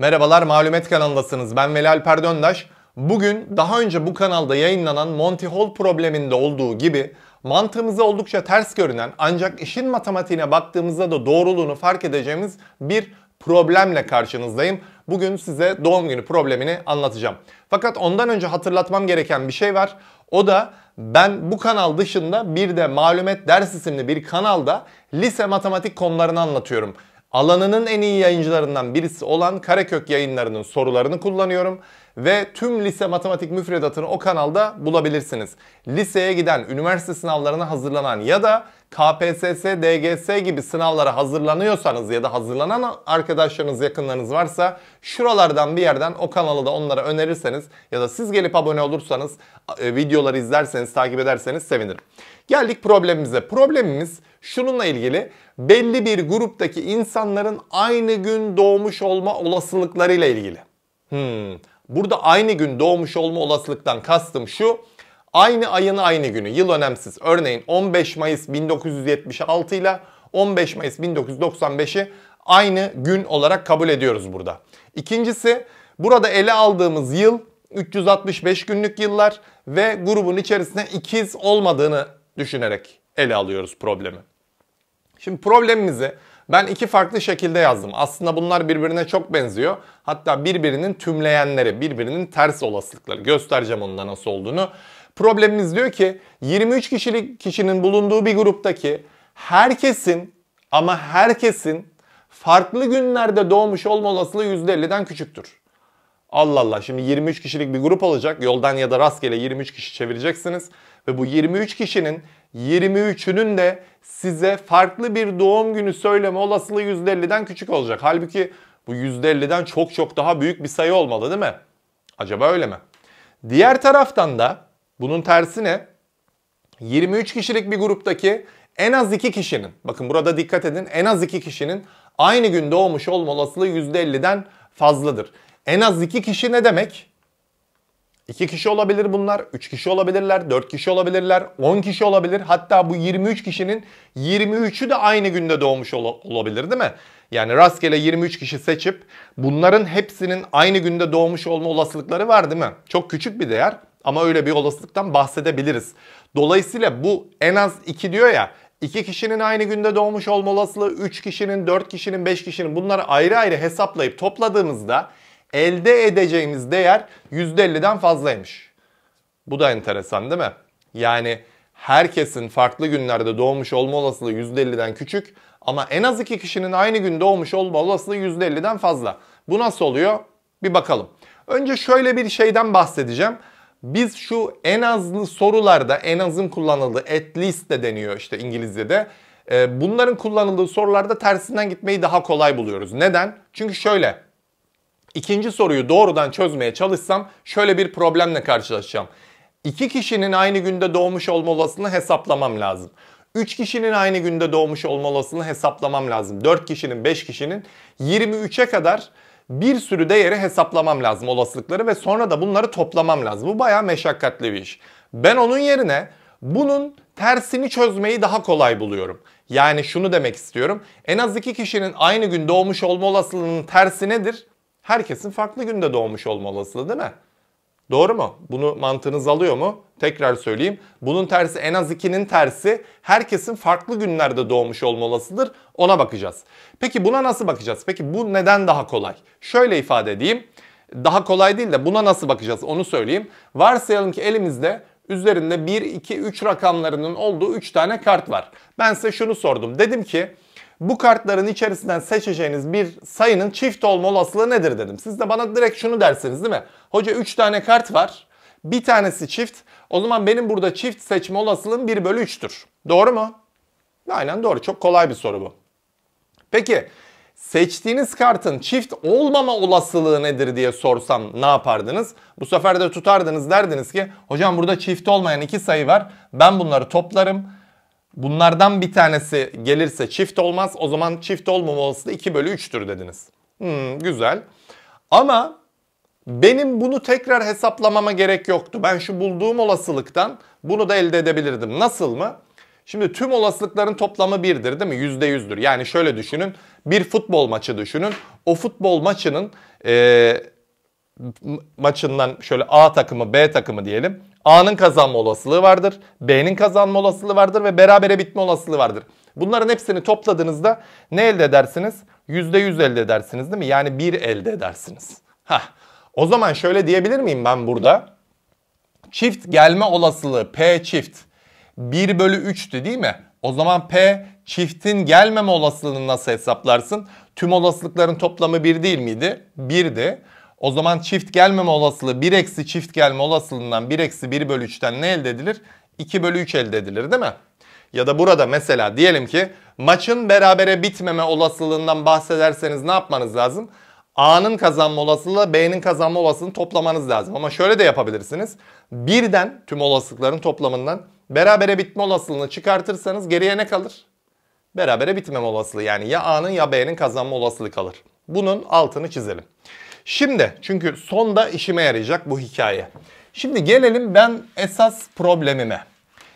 Merhabalar Malumet kanalındasınız. Ben Veli Alper Döndaş. Bugün daha önce bu kanalda yayınlanan Monty Hall probleminde olduğu gibi mantığımıza oldukça ters görünen ancak işin matematiğine baktığımızda da doğruluğunu fark edeceğimiz bir problemle karşınızdayım. Bugün size doğum günü problemini anlatacağım. Fakat ondan önce hatırlatmam gereken bir şey var. O da ben bu kanal dışında bir de Malumet Ders isimli bir kanalda lise matematik konularını anlatıyorum alanının en iyi yayıncılarından birisi olan Karekök yayınlarının sorularını kullanıyorum ve tüm lise matematik müfredatını o kanalda bulabilirsiniz. Liseye giden, üniversite sınavlarına hazırlanan ya da KPSS, DGS gibi sınavlara hazırlanıyorsanız ya da hazırlanan arkadaşlarınız, yakınlarınız varsa şuralardan bir yerden o kanalı da onlara önerirseniz ya da siz gelip abone olursanız, e, videoları izlerseniz, takip ederseniz sevinirim. Geldik problemimize. Problemimiz şununla ilgili belli bir gruptaki insanların aynı gün doğmuş olma olasılıklarıyla ilgili. Hmm. Burada aynı gün doğmuş olma olasılıktan kastım şu. Aynı ayın aynı günü, yıl önemsiz. Örneğin 15 Mayıs 1976 ile 15 Mayıs 1995'i aynı gün olarak kabul ediyoruz burada. İkincisi burada ele aldığımız yıl 365 günlük yıllar ve grubun içerisinde ikiz olmadığını düşünerek ele alıyoruz problemi. Şimdi problemimizi ben iki farklı şekilde yazdım. Aslında bunlar birbirine çok benziyor. Hatta birbirinin tümleyenleri, birbirinin ters olasılıkları. Göstereceğim onun da nasıl olduğunu. Problemimiz diyor ki 23 kişilik kişinin bulunduğu bir gruptaki herkesin ama herkesin farklı günlerde doğmuş olma olasılığı %50'den küçüktür. Allah Allah şimdi 23 kişilik bir grup olacak. Yoldan ya da rastgele 23 kişi çevireceksiniz. Ve bu 23 kişinin 23'ünün de size farklı bir doğum günü söyleme olasılığı %50'den küçük olacak. Halbuki bu %50'den çok çok daha büyük bir sayı olmalı değil mi? Acaba öyle mi? Diğer taraftan da bunun tersi ne? 23 kişilik bir gruptaki en az 2 kişinin, bakın burada dikkat edin, en az 2 kişinin aynı gün doğmuş olma olasılığı %50'den fazladır. En az 2 kişi ne demek? 2 kişi olabilir bunlar, 3 kişi olabilirler, 4 kişi olabilirler, 10 kişi olabilir. Hatta bu 23 kişinin 23'ü de aynı günde doğmuş ol olabilir değil mi? Yani rastgele 23 kişi seçip bunların hepsinin aynı günde doğmuş olma olasılıkları var değil mi? Çok küçük bir değer. Ama öyle bir olasılıktan bahsedebiliriz. Dolayısıyla bu en az 2 diyor ya. 2 kişinin aynı günde doğmuş olma olasılığı, 3 kişinin, 4 kişinin, 5 kişinin bunları ayrı ayrı hesaplayıp topladığımızda elde edeceğimiz değer %50'den fazlaymış. Bu da enteresan değil mi? Yani herkesin farklı günlerde doğmuş olma olasılığı %50'den küçük ama en az iki kişinin aynı gün doğmuş olma olasılığı %50'den fazla. Bu nasıl oluyor? Bir bakalım. Önce şöyle bir şeyden bahsedeceğim biz şu en azlı sorularda en azın kullanıldığı at least de deniyor işte İngilizce'de. E, bunların kullanıldığı sorularda tersinden gitmeyi daha kolay buluyoruz. Neden? Çünkü şöyle ikinci soruyu doğrudan çözmeye çalışsam şöyle bir problemle karşılaşacağım. İki kişinin aynı günde doğmuş olma olasılığını hesaplamam lazım. Üç kişinin aynı günde doğmuş olma olasılığını hesaplamam lazım. Dört kişinin, beş kişinin 23'e kadar bir sürü değeri hesaplamam lazım olasılıkları ve sonra da bunları toplamam lazım. Bu bayağı meşakkatli bir iş. Ben onun yerine bunun tersini çözmeyi daha kolay buluyorum. Yani şunu demek istiyorum. En az iki kişinin aynı gün doğmuş olma olasılığının tersi nedir? Herkesin farklı günde doğmuş olma olasılığı değil mi? Doğru mu? Bunu mantığınız alıyor mu? Tekrar söyleyeyim. Bunun tersi en az 2'nin tersi herkesin farklı günlerde doğmuş olma olasıdır. Ona bakacağız. Peki buna nasıl bakacağız? Peki bu neden daha kolay? Şöyle ifade edeyim. Daha kolay değil de buna nasıl bakacağız onu söyleyeyim. Varsayalım ki elimizde üzerinde 1, 2, 3 rakamlarının olduğu 3 tane kart var. Ben size şunu sordum. Dedim ki bu kartların içerisinden seçeceğiniz bir sayının çift olma olasılığı nedir dedim. Siz de bana direkt şunu dersiniz değil mi? Hoca 3 tane kart var. Bir tanesi çift. O zaman benim burada çift seçme olasılığım 1 bölü 3'tür. Doğru mu? Aynen doğru. Çok kolay bir soru bu. Peki seçtiğiniz kartın çift olmama olasılığı nedir diye sorsam ne yapardınız? Bu sefer de tutardınız derdiniz ki hocam burada çift olmayan iki sayı var. Ben bunları toplarım Bunlardan bir tanesi gelirse çift olmaz. O zaman çift olmaması da 2 bölü 3'tür dediniz. Hmm, güzel. Ama benim bunu tekrar hesaplamama gerek yoktu. Ben şu bulduğum olasılıktan bunu da elde edebilirdim. Nasıl mı? Şimdi tüm olasılıkların toplamı 1'dir değil mi? %100'dür. Yani şöyle düşünün. Bir futbol maçı düşünün. O futbol maçının e, maçından şöyle A takımı B takımı diyelim. A'nın kazanma olasılığı vardır. B'nin kazanma olasılığı vardır ve berabere bitme olasılığı vardır. Bunların hepsini topladığınızda ne elde edersiniz? %100 elde edersiniz değil mi? Yani 1 elde edersiniz. Hah. O zaman şöyle diyebilir miyim ben burada? Çift gelme olasılığı P çift 1 bölü 3'tü değil mi? O zaman P çiftin gelmeme olasılığını nasıl hesaplarsın? Tüm olasılıkların toplamı 1 değil miydi? 1'di. O zaman çift gelmeme olasılığı 1 eksi çift gelme olasılığından 1 eksi 1 bölü 3'ten ne elde edilir? 2 bölü 3 elde edilir değil mi? Ya da burada mesela diyelim ki maçın berabere bitmeme olasılığından bahsederseniz ne yapmanız lazım? A'nın kazanma olasılığı B'nin kazanma olasılığını toplamanız lazım. Ama şöyle de yapabilirsiniz. Birden tüm olasılıkların toplamından berabere bitme olasılığını çıkartırsanız geriye ne kalır? Berabere bitmeme olasılığı yani ya A'nın ya B'nin kazanma olasılığı kalır. Bunun altını çizelim. Şimdi çünkü sonda işime yarayacak bu hikaye. Şimdi gelelim ben esas problemime.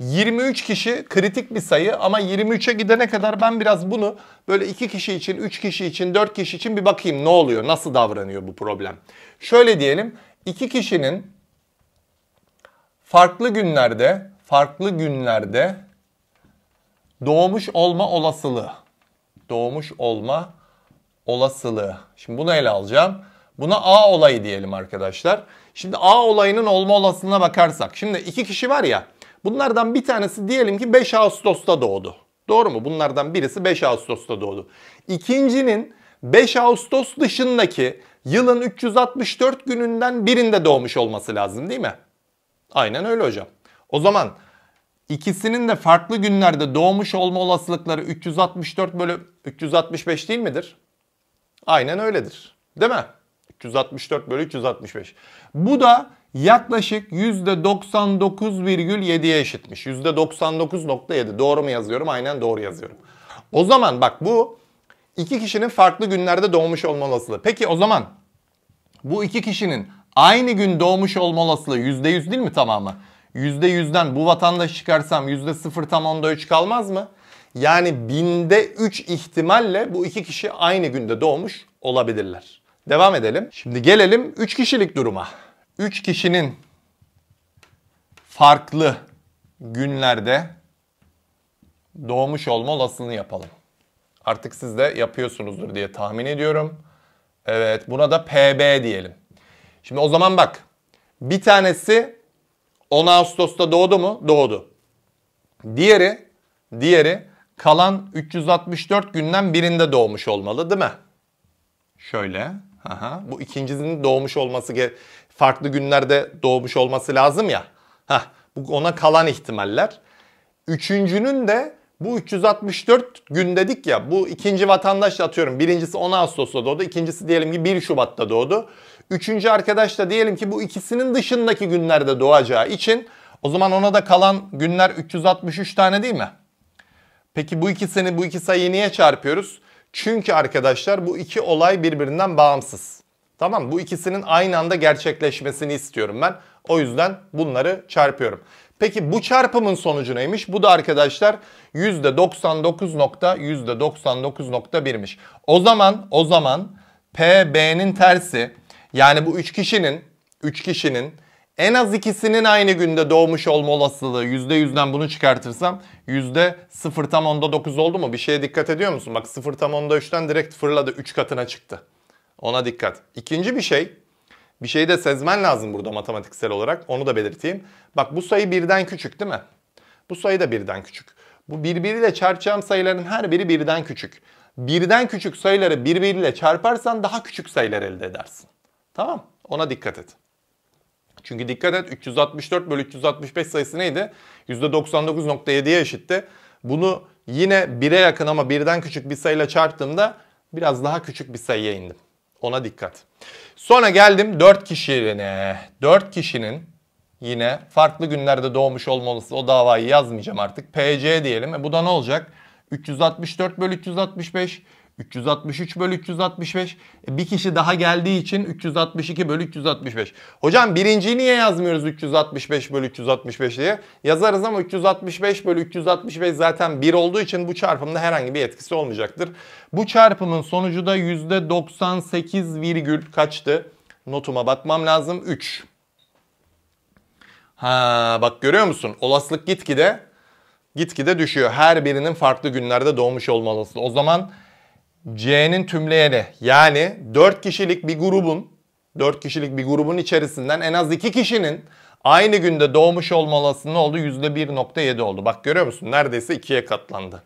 23 kişi kritik bir sayı ama 23'e gidene kadar ben biraz bunu böyle 2 kişi için, 3 kişi için, 4 kişi için bir bakayım ne oluyor, nasıl davranıyor bu problem. Şöyle diyelim 2 kişinin farklı günlerde, farklı günlerde doğmuş olma olasılığı. Doğmuş olma olasılığı. Şimdi bunu ele alacağım. Buna A olayı diyelim arkadaşlar. Şimdi A olayının olma olasılığına bakarsak. Şimdi iki kişi var ya. Bunlardan bir tanesi diyelim ki 5 Ağustos'ta doğdu. Doğru mu? Bunlardan birisi 5 Ağustos'ta doğdu. İkincinin 5 Ağustos dışındaki yılın 364 gününden birinde doğmuş olması lazım değil mi? Aynen öyle hocam. O zaman ikisinin de farklı günlerde doğmuş olma olasılıkları 364 bölü 365 değil midir? Aynen öyledir. Değil mi? 364 bölü 365. Bu da yaklaşık %99,7'ye eşitmiş. %99.7 doğru mu yazıyorum? Aynen doğru yazıyorum. O zaman bak bu iki kişinin farklı günlerde doğmuş olma olasılığı. Peki o zaman bu iki kişinin aynı gün doğmuş olma olasılığı %100 değil mi tamamı? %100'den bu vatandaşı çıkarsam %0 tam onda 3 kalmaz mı? Yani binde 3 ihtimalle bu iki kişi aynı günde doğmuş olabilirler. Devam edelim. Şimdi gelelim 3 kişilik duruma. 3 kişinin farklı günlerde doğmuş olma olasılığını yapalım. Artık siz de yapıyorsunuzdur diye tahmin ediyorum. Evet buna da PB diyelim. Şimdi o zaman bak bir tanesi 10 Ağustos'ta doğdu mu? Doğdu. Diğeri, diğeri kalan 364 günden birinde doğmuş olmalı değil mi? Şöyle. Aha, bu ikincisinin doğmuş olması farklı günlerde doğmuş olması lazım ya. Heh, bu ona kalan ihtimaller. Üçüncünün de bu 364 gün dedik ya bu ikinci vatandaş da atıyorum birincisi 10 Ağustos'ta doğdu ikincisi diyelim ki 1 Şubat'ta doğdu. Üçüncü arkadaş da diyelim ki bu ikisinin dışındaki günlerde doğacağı için o zaman ona da kalan günler 363 tane değil mi? Peki bu ikisini bu iki sayıyı niye çarpıyoruz? Çünkü arkadaşlar bu iki olay birbirinden bağımsız. Tamam bu ikisinin aynı anda gerçekleşmesini istiyorum ben. O yüzden bunları çarpıyorum. Peki bu çarpımın sonucu neymiş? Bu da arkadaşlar 99.991'miş. O zaman o zaman P B'nin tersi yani bu 3 kişinin 3 kişinin en az ikisinin aynı günde doğmuş olma olasılığı %100'den bunu çıkartırsam %0 tam onda 9 oldu mu? Bir şeye dikkat ediyor musun? Bak 0 tam onda 3'ten direkt fırladı 3 katına çıktı. Ona dikkat. İkinci bir şey bir şeyi de sezmen lazım burada matematiksel olarak. Onu da belirteyim. Bak bu sayı birden küçük değil mi? Bu sayı da birden küçük. Bu birbiriyle çarpacağım sayıların her biri birden küçük. Birden küçük sayıları birbiriyle çarparsan daha küçük sayılar elde edersin. Tamam? Ona dikkat et. Çünkü dikkat et 364 bölü 365 sayısı neydi? %99.7'ye eşitti. Bunu yine 1'e yakın ama birden küçük bir sayıyla çarptığımda biraz daha küçük bir sayıya indim. Ona dikkat. Sonra geldim 4 kişiline. 4 kişinin yine farklı günlerde doğmuş olmalısı o davayı yazmayacağım artık. PC diyelim. E bu da ne olacak? 364 bölü 365 363 bölü 365. E, bir kişi daha geldiği için 362 bölü 365. Hocam birinciyi niye yazmıyoruz 365 bölü 365 diye? Yazarız ama 365 bölü 365 zaten 1 olduğu için bu çarpımda herhangi bir etkisi olmayacaktır. Bu çarpımın sonucu da %98 virgül kaçtı? Notuma bakmam lazım. 3. Ha bak görüyor musun? Olasılık gitgide gitgide düşüyor. Her birinin farklı günlerde doğmuş olma olasılığı. O zaman C'nin tümleyeni yani 4 kişilik bir grubun 4 kişilik bir grubun içerisinden en az 2 kişinin aynı günde doğmuş olma olasılığı ne oldu? %1.7 oldu. Bak görüyor musun? Neredeyse 2'ye katlandı.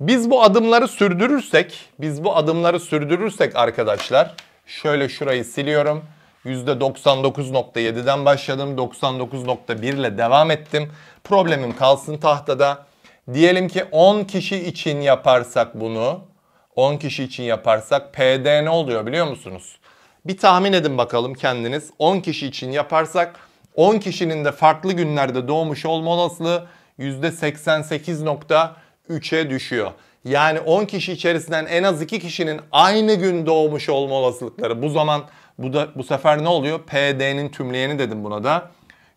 Biz bu adımları sürdürürsek, biz bu adımları sürdürürsek arkadaşlar şöyle şurayı siliyorum. %99.7'den başladım. 99.1 ile devam ettim. Problemim kalsın tahtada. Diyelim ki 10 kişi için yaparsak bunu 10 kişi için yaparsak PD ne oluyor biliyor musunuz? Bir tahmin edin bakalım kendiniz. 10 kişi için yaparsak 10 kişinin de farklı günlerde doğmuş olma olasılığı %88.3'e düşüyor. Yani 10 kişi içerisinden en az 2 kişinin aynı gün doğmuş olma olasılıkları. Bu zaman bu da bu sefer ne oluyor? PD'nin tümleyeni dedim buna da.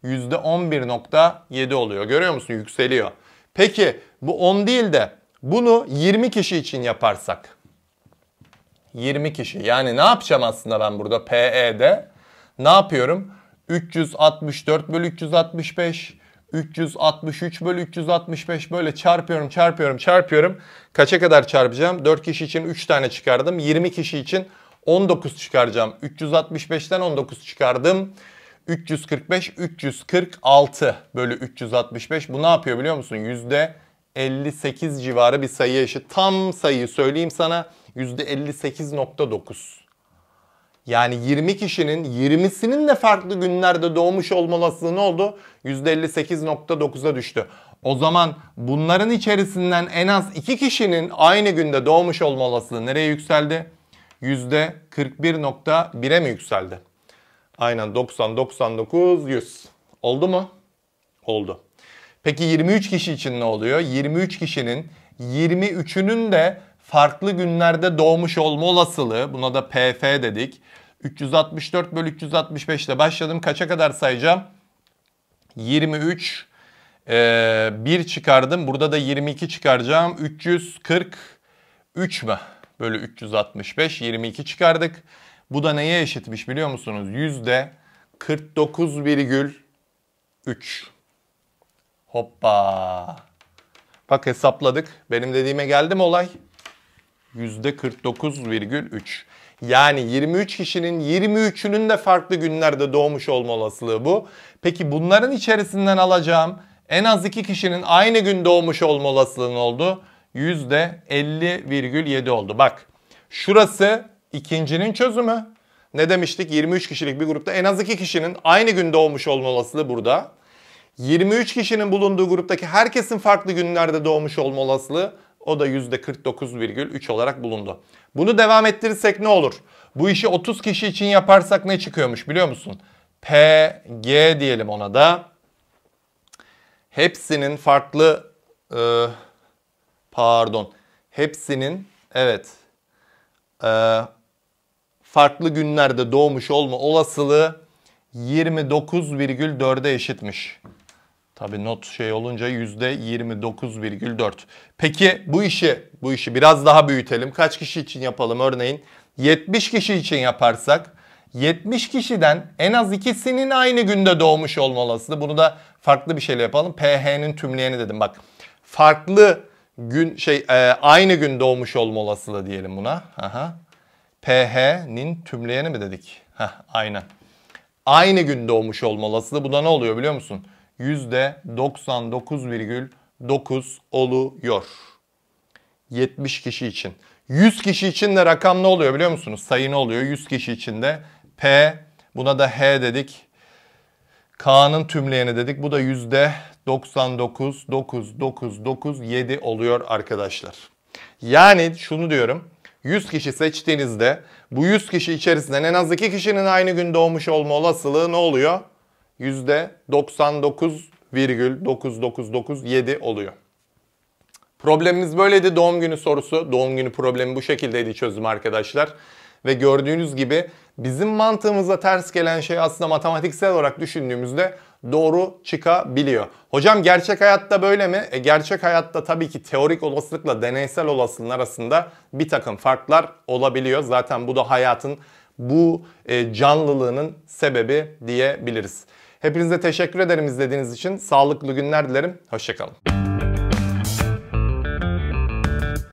%11.7 oluyor. Görüyor musun? Yükseliyor. Peki bu 10 değil de bunu 20 kişi için yaparsak 20 kişi yani ne yapacağım aslında ben burada PE'de ne yapıyorum? 364 bölü 365 363 bölü 365 böyle çarpıyorum çarpıyorum çarpıyorum. Kaça kadar çarpacağım? 4 kişi için 3 tane çıkardım. 20 kişi için 19 çıkaracağım. 365'ten 19 çıkardım. 345, 346 bölü 365. Bu ne yapıyor biliyor musun? Yüzde 58 civarı bir sayı eşit. Tam sayıyı söyleyeyim sana %58.9. Yani 20 kişinin 20'sinin de farklı günlerde doğmuş olma olasılığı ne oldu? %58.9'a düştü. O zaman bunların içerisinden en az 2 kişinin aynı günde doğmuş olma olasılığı nereye yükseldi? %41.1'e mi yükseldi? Aynen 90, 99, 100. Oldu mu? Oldu. Peki 23 kişi için ne oluyor? 23 kişinin 23'ünün de farklı günlerde doğmuş olma olasılığı buna da PF dedik. 364 bölü 365 ile başladım. Kaça kadar sayacağım? 23 ee, 1 çıkardım. Burada da 22 çıkaracağım. 343 mü? Bölü 365 22 çıkardık. Bu da neye eşitmiş biliyor musunuz? Yüzde 49,3. Hoppa. Bak hesapladık. Benim dediğime geldi mi olay? %49,3. Yani 23 kişinin 23'ünün de farklı günlerde doğmuş olma olasılığı bu. Peki bunların içerisinden alacağım en az 2 kişinin aynı gün doğmuş olma olasılığının oldu. %50,7 oldu. Bak şurası ikincinin çözümü. Ne demiştik? 23 kişilik bir grupta en az 2 kişinin aynı gün doğmuş olma olasılığı burada. 23 kişinin bulunduğu gruptaki herkesin farklı günlerde doğmuş olma olasılığı o da %49,3 olarak bulundu. Bunu devam ettirirsek ne olur? Bu işi 30 kişi için yaparsak ne çıkıyormuş biliyor musun? P, G diyelim ona da. Hepsinin farklı e, pardon. Hepsinin evet e, farklı günlerde doğmuş olma olasılığı 29,4'e eşitmiş. Tabii not şey olunca %29,4. Peki bu işi bu işi biraz daha büyütelim. Kaç kişi için yapalım örneğin? 70 kişi için yaparsak 70 kişiden en az ikisinin aynı günde doğmuş olma olasılığı. Bunu da farklı bir şeyle yapalım. PH'nin tümleyeni dedim bak. Farklı gün şey e, aynı gün doğmuş olma olasılığı diyelim buna. Aha. PH'nin tümleyeni mi dedik? Heh, aynen. Aynı gün doğmuş olma olasılığı. Bu da ne oluyor biliyor musun? %99,9 oluyor. 70 kişi için. 100 kişi için de rakam ne oluyor biliyor musunuz? Sayı ne oluyor? 100 kişi için de P, buna da H dedik. K'nın tümleyeni dedik. Bu da yüzde %99,9997 oluyor arkadaşlar. Yani şunu diyorum. 100 kişi seçtiğinizde bu 100 kişi içerisinden en az 2 kişinin aynı gün doğmuş olma olasılığı ne oluyor? %99,9997 oluyor. Problemimiz böyleydi. Doğum günü sorusu, doğum günü problemi bu şekildeydi çözüm arkadaşlar. Ve gördüğünüz gibi bizim mantığımıza ters gelen şey aslında matematiksel olarak düşündüğümüzde doğru çıkabiliyor. Hocam gerçek hayatta böyle mi? E, gerçek hayatta tabii ki teorik olasılıkla deneysel olasılığın arasında bir takım farklar olabiliyor. Zaten bu da hayatın bu e, canlılığının sebebi diyebiliriz. Hepinize teşekkür ederim izlediğiniz için. Sağlıklı günler dilerim. Hoşçakalın.